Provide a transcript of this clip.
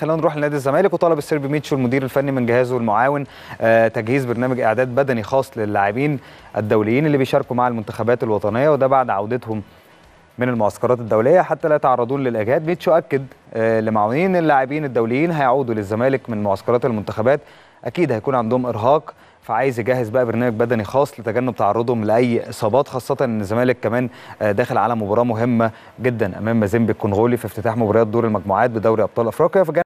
خلينا نروح لنادي الزمالك وطلب السيربي ميتشو المدير الفني من جهازه المعاون آه، تجهيز برنامج اعداد بدني خاص للاعبين الدوليين اللي بيشاركوا مع المنتخبات الوطنيه وده بعد عودتهم من المعسكرات الدوليه حتى لا يتعرضون للاجهاد ميتشو اكد آه، لمعاونين اللاعبين الدوليين هيعودوا للزمالك من معسكرات المنتخبات اكيد هيكون عندهم ارهاق فعايز يجهز بقى برنامج بدني خاص لتجنب تعرضهم لاي اصابات خاصه ان الزمالك كمان آه، داخل على مباراه مهمه جدا امام مازيمبي الكونغولي في افتتاح مباريات دور المجموعات بدوري ابطال افريقيا